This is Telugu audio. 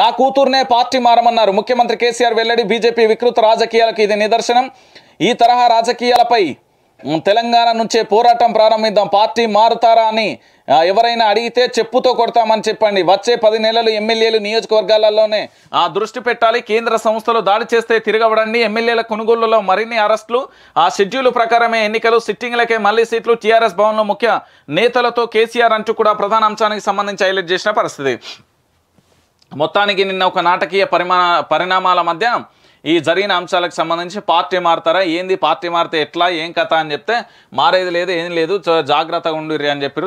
నా కూతురునే పార్టీ మారమన్నారు ముఖ్యమంత్రి కేసీఆర్ వెల్లడి బీజేపీ వికృత రాజకీయాలకు ఇది నిదర్శనం ఈ తరహా రాజకీయాలపై తెలంగాణ నుంచే పోరాటం ప్రారంభిద్దాం పార్టీ మారుతారా అని ఎవరైనా అడిగితే చెప్పుతో కొడతామని చెప్పండి వచ్చే పది నెలలు ఎమ్మెల్యేలు నియోజకవర్గాలలోనే ఆ దృష్టి పెట్టాలి కేంద్ర సంస్థలు దాడి చేస్తే తిరగబడండి ఎమ్మెల్యేల కొనుగోలులో మరిన్ని అరెస్టులు ఆ షెడ్యూల్ ప్రకారమే ఎన్నికలు సిట్టింగ్లకే మళ్లీ సీట్లు టీఆర్ఎస్ భవన్లో ముఖ్య నేతలతో కేసీఆర్ అంటూ కూడా ప్రధాన అంశానికి సంబంధించి హైలైట్ చేసిన పరిస్థితి మొత్తానికి నిన్న ఒక నాటకీయ పరిమాణ పరిణామాల మధ్య ఈ జరిగిన అంశాలకు సంబంధించి పార్టీ మారుతారా ఏంది పార్టీ మారితే ఎట్లా ఏం కథ అని చెప్తే మారేది లేదు ఏం లేదు జాగ్రత్తగా ఉండిర్రి అని చెప్పారు